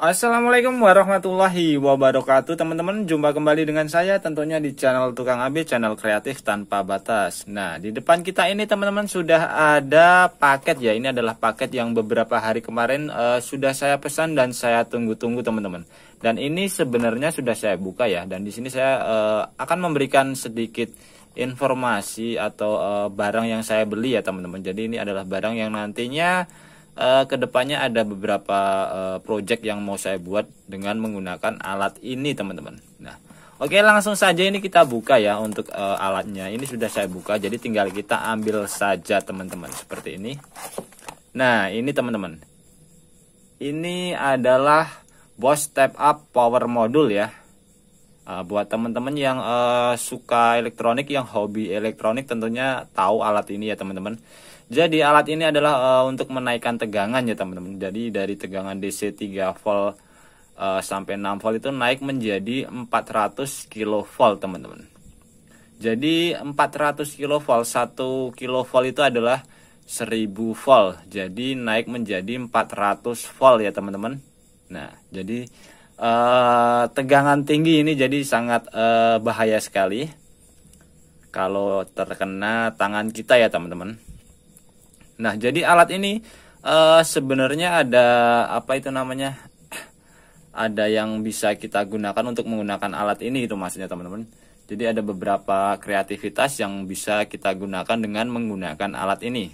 Assalamualaikum warahmatullahi wabarakatuh Teman-teman jumpa kembali dengan saya tentunya di channel Tukang Abi Channel kreatif tanpa batas Nah di depan kita ini teman-teman sudah ada paket ya Ini adalah paket yang beberapa hari kemarin uh, sudah saya pesan dan saya tunggu-tunggu teman-teman Dan ini sebenarnya sudah saya buka ya Dan di sini saya uh, akan memberikan sedikit informasi atau uh, barang yang saya beli ya teman-teman Jadi ini adalah barang yang nantinya uh, kedepannya ada beberapa uh, project yang mau saya buat dengan menggunakan alat ini teman-teman nah Oke langsung saja ini kita buka ya untuk uh, alatnya ini sudah saya buka jadi tinggal kita ambil saja teman-teman seperti ini Nah ini teman-teman ini adalah Boss Step Up Power Module ya Uh, buat teman-teman yang uh, suka elektronik, yang hobi elektronik tentunya tahu alat ini ya teman-teman. Jadi alat ini adalah uh, untuk menaikkan tegangan ya teman-teman. Jadi dari tegangan DC 3 volt uh, sampai 6 volt itu naik menjadi 400 kV teman-teman. Jadi 400 kV 1 kV itu adalah 1000 volt. Jadi naik menjadi 400 volt ya teman-teman. Nah, jadi Eh, tegangan tinggi ini jadi sangat uh, bahaya sekali kalau terkena tangan kita ya teman-teman. Nah jadi alat ini uh, sebenarnya ada apa itu namanya? Ada yang bisa kita gunakan untuk menggunakan alat ini itu maksudnya teman-teman. Jadi ada beberapa kreativitas yang bisa kita gunakan dengan menggunakan alat ini.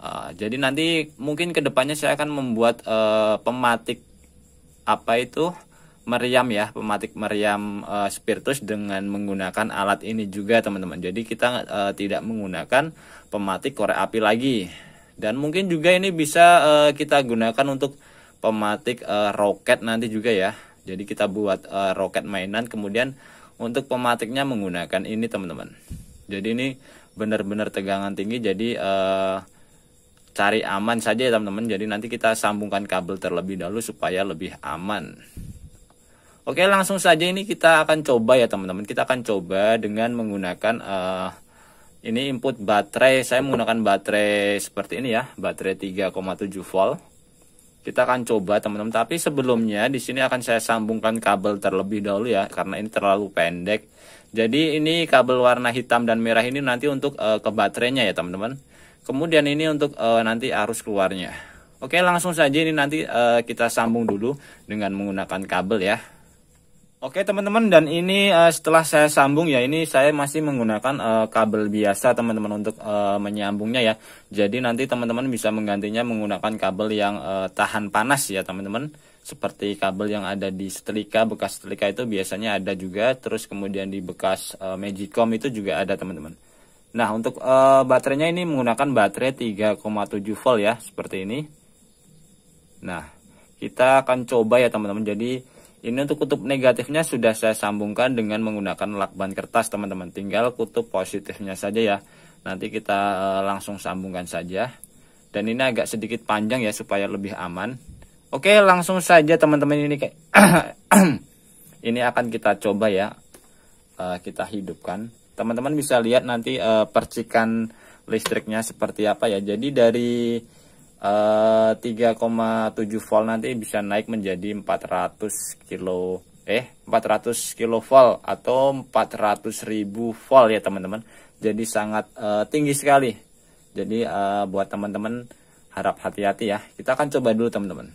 Uh, jadi nanti mungkin kedepannya saya akan membuat uh, pematik apa itu meriam ya pematik meriam uh, spiritus dengan menggunakan alat ini juga teman-teman jadi kita uh, tidak menggunakan pematik korek api lagi dan mungkin juga ini bisa uh, kita gunakan untuk pematik uh, roket nanti juga ya jadi kita buat uh, roket mainan kemudian untuk pematiknya menggunakan ini teman-teman jadi ini benar-benar tegangan tinggi jadi uh, cari aman saja ya teman-teman jadi nanti kita sambungkan kabel terlebih dahulu supaya lebih aman Oke, langsung saja ini kita akan coba ya teman-teman. Kita akan coba dengan menggunakan uh, ini input baterai. Saya menggunakan baterai seperti ini ya, baterai 3,7 volt. Kita akan coba teman-teman. Tapi sebelumnya di sini akan saya sambungkan kabel terlebih dahulu ya, karena ini terlalu pendek. Jadi ini kabel warna hitam dan merah ini nanti untuk uh, ke baterainya ya teman-teman. Kemudian ini untuk uh, nanti arus keluarnya. Oke, langsung saja ini nanti uh, kita sambung dulu dengan menggunakan kabel ya. Oke teman-teman dan ini uh, setelah saya sambung ya ini saya masih menggunakan uh, kabel biasa teman-teman untuk uh, menyambungnya ya. Jadi nanti teman-teman bisa menggantinya menggunakan kabel yang uh, tahan panas ya teman-teman. Seperti kabel yang ada di setrika bekas setrika itu biasanya ada juga terus kemudian di bekas uh, Magicom itu juga ada teman-teman. Nah untuk uh, baterainya ini menggunakan baterai 3,7 volt ya seperti ini. Nah kita akan coba ya teman-teman. Jadi ini untuk kutub negatifnya sudah saya sambungkan dengan menggunakan lakban kertas teman-teman. Tinggal kutub positifnya saja ya. Nanti kita eh, langsung sambungkan saja. Dan ini agak sedikit panjang ya supaya lebih aman. Oke langsung saja teman-teman ini kayak ini akan kita coba ya. Eh, kita hidupkan. Teman-teman bisa lihat nanti eh, percikan listriknya seperti apa ya. Jadi dari 3,7 eh, volt nanti bisa naik menjadi 400 kilo eh 400 kilo volt atau 400 ribu volt ya teman-teman jadi sangat uh, tinggi sekali jadi uh, buat teman-teman harap hati-hati ya kita akan coba dulu teman-teman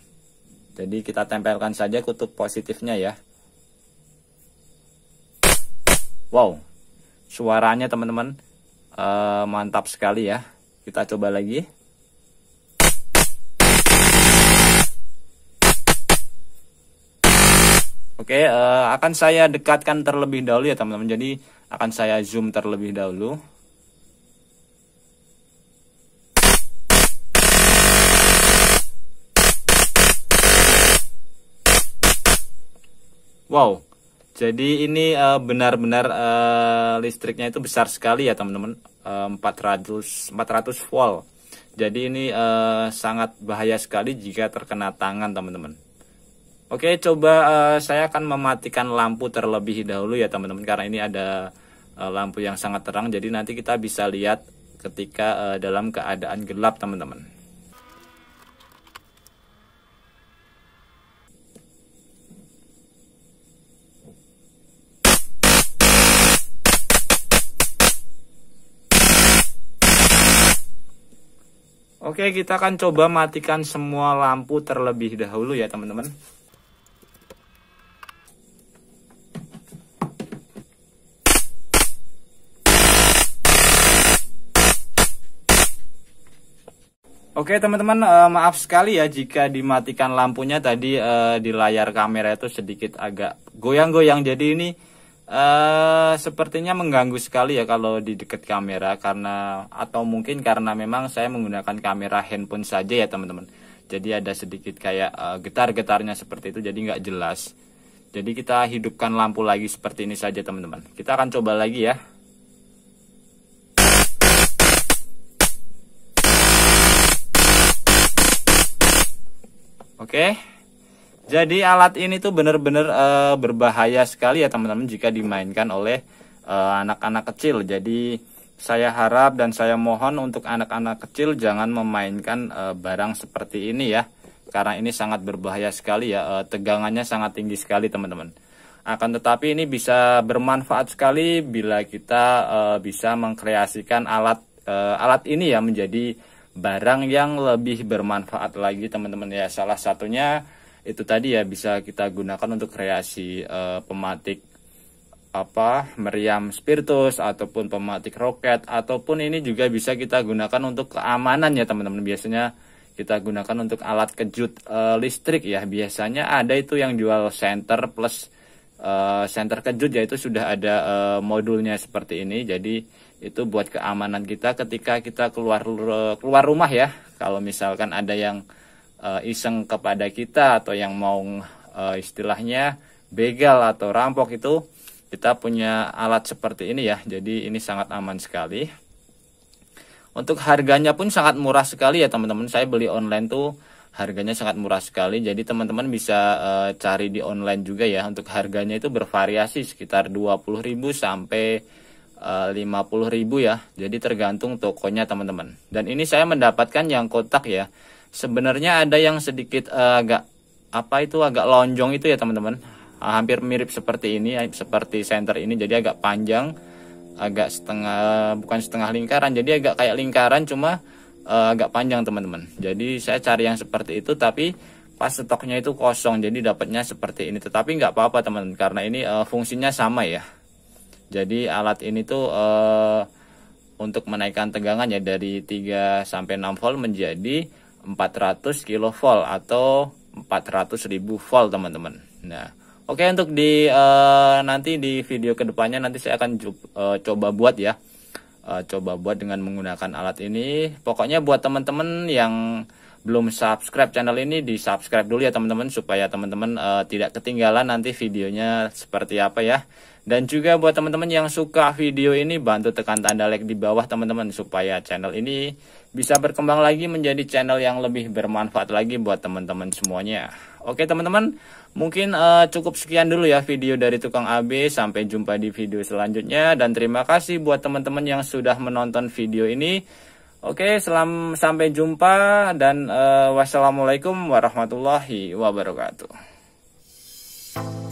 jadi kita tempelkan saja kutub positifnya ya wow suaranya teman-teman uh, mantap sekali ya kita coba lagi Oke, uh, akan saya dekatkan terlebih dahulu ya teman-teman. Jadi akan saya zoom terlebih dahulu. Wow, jadi ini eh, benar-benar uh, uh, listriknya itu besar sekali ya teman-teman, uh, 400 400 volt. Jadi ini sangat bahaya sekali jika terkena tangan teman-teman. Oke, coba uh, saya akan mematikan lampu terlebih dahulu ya teman-teman karena ini ada uh, lampu yang sangat terang jadi nanti kita bisa lihat ketika uh, dalam keadaan gelap teman-teman. Oke, kita akan coba matikan semua lampu terlebih dahulu ya, teman-teman. Oke teman-teman uh, maaf sekali ya jika dimatikan lampunya tadi uh, di layar kamera itu sedikit agak goyang-goyang jadi ini uh, sepertinya mengganggu sekali ya kalau di dekat kamera karena atau mungkin karena memang saya menggunakan kamera handphone saja ya teman-teman jadi ada sedikit kayak uh, getar-getarnya seperti itu jadi nggak jelas jadi kita hidupkan lampu lagi seperti ini saja teman-teman kita akan coba lagi ya Oke. Jadi alat ini tuh benar-benar uh, eh, berbahaya sekali ya teman-teman jika dimainkan oleh eh, anak-anak uh, kecil. Jadi saya harap dan saya mohon untuk anak-anak kecil jangan memainkan uh, barang seperti ini ya. Karena ini sangat berbahaya sekali ya. uh, tegangannya sangat tinggi sekali teman-teman. Akan tetapi ini bisa bermanfaat sekali bila kita uh, bisa mengkreasikan alat uh, alat ini ya menjadi barang yang lebih bermanfaat lagi teman-teman ya salah satunya itu tadi ya bisa kita gunakan untuk kreasi e, pematik apa meriam spiritus ataupun pematik roket ataupun ini juga bisa kita gunakan untuk keamanan ya teman-teman biasanya kita gunakan untuk alat kejut e, listrik ya biasanya ada itu yang jual center plus e, eh, center kejut yaitu sudah ada e, modulnya seperti ini jadi itu buat keamanan kita ketika kita keluar keluar rumah ya kalau misalkan ada yang uh, iseng kepada kita atau yang mau uh, istilahnya begal atau rampok itu kita punya alat seperti ini ya jadi ini sangat aman sekali untuk harganya pun sangat murah sekali ya teman-teman saya beli online tuh harganya sangat murah sekali jadi teman-teman bisa uh, cari di online juga ya untuk harganya itu bervariasi sekitar 20.000 sampai uh, ribu ya jadi tergantung tokonya teman-teman dan ini saya mendapatkan yang kotak ya sebenarnya ada yang sedikit uh, agak apa itu agak lonjong itu ya teman-teman uh, hampir mirip seperti ini eh, seperti center ini jadi agak panjang agak setengah bukan setengah lingkaran jadi agak kayak lingkaran cuma uh, agak panjang teman-teman jadi saya cari yang seperti itu tapi pas stoknya itu kosong jadi dapatnya seperti ini tetapi nggak apa-apa teman karena ini uh, fungsinya sama ya jadi alat ini tuh uh, untuk menaikkan tegangannya dari 3 sampai 6 volt menjadi 400 kilovolt atau 400 ribu volt teman-teman. Nah, oke okay, untuk di uh, nanti di video kedepannya nanti saya akan uh, coba buat ya. uh, coba buat dengan menggunakan alat ini. Pokoknya buat teman-teman yang belum subscribe channel ini di subscribe dulu ya teman-teman supaya teman-teman uh, tidak ketinggalan nanti videonya seperti apa ya dan juga buat teman-teman yang suka video ini bantu tekan tanda like di bawah teman-teman supaya channel ini bisa berkembang lagi menjadi channel yang lebih bermanfaat lagi buat teman-teman semuanya oke teman-teman mungkin uh, cukup sekian dulu ya video dari tukang AB sampai jumpa di video selanjutnya dan terima kasih buat teman-teman yang sudah menonton video ini Oke, selam sampai jumpa dan uh, wassalamualaikum warahmatullahi wabarakatuh.